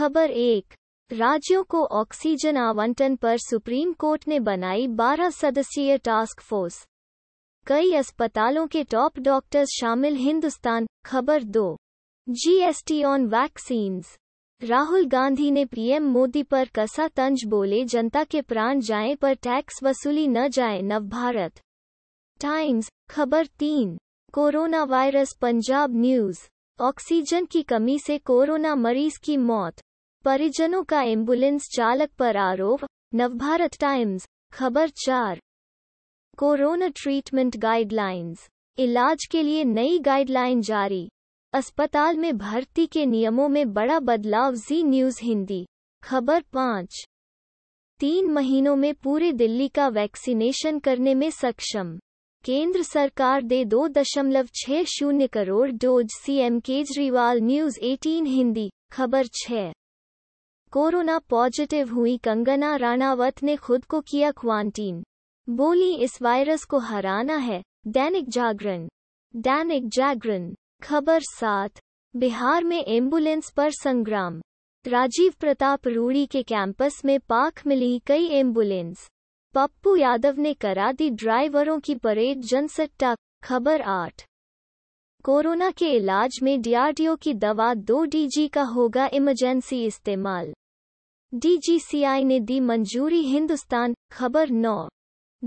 खबर एक राज्यों को ऑक्सीजन आवंटन पर सुप्रीम कोर्ट ने बनाई 12 सदस्यीय टास्क फोर्स कई अस्पतालों के टॉप डॉक्टर्स शामिल हिंदुस्तान खबर दो GST on vaccines Rahul Gandhi ने पीएम मोदी पर कसा तंज बोले जनता के प्राण जाएं पर टैक्स वसूली न जाए नवभारत टाइम्स खबर तीन corona virus Punjab news oxygen की कमी से कोरोना मरीज की मौत परिजनों का एम्बुलेंस चालक पर आरोप नवभारत टाइम्स खबर चार कोरोना ट्रीटमेंट गाइडलाइंस इलाज के लिए नई गाइडलाइन जारी अस्पताल में भर्ती के नियमों में बड़ा बदलाव जी न्यूज हिंदी खबर पाँच तीन महीनों में पूरे दिल्ली का वैक्सीनेशन करने में सक्षम केंद्र सरकार दे दो दशमलव छह शून्य crore dose CM Kejriwal news 18 Hindi खबर छः कोरोना पॉजिटिव हुई कंगना राणावत ने खुद को किया क्वांटीन बोली इस वायरस को हराना है दैनिक जागरण दैनिक जागरण खबर सात बिहार में एम्बुलेंस पर संग्राम राजीव प्रताप रूड़ी के कैंपस में पाक मिली कई एम्बुलेंस पप्पू यादव ने करा दी ड्राइवरों की परेड जनसट्टा खबर आठ कोरोना के इलाज में डीआरडीओ की दवा दो डीजी का होगा इमरजेंसी इस्तेमाल डीजीसीआई ने दी मंजूरी हिंदुस्तान खबर नौ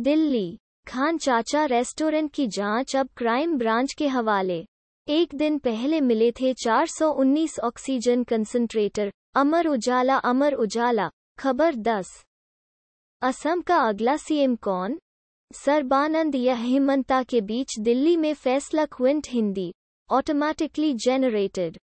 दिल्ली खान चाचा रेस्टोरेंट की जांच अब क्राइम ब्रांच के हवाले एक दिन पहले मिले थे 419 ऑक्सीजन कंसंट्रेटर अमर उजाला अमर उजाला खबर 10 असम का अगला सीएम कौन सर्बानंद या हेमंता के बीच दिल्ली में फैसला क्विंट हिंदी ऑटोमैटिकली जेनरेटेड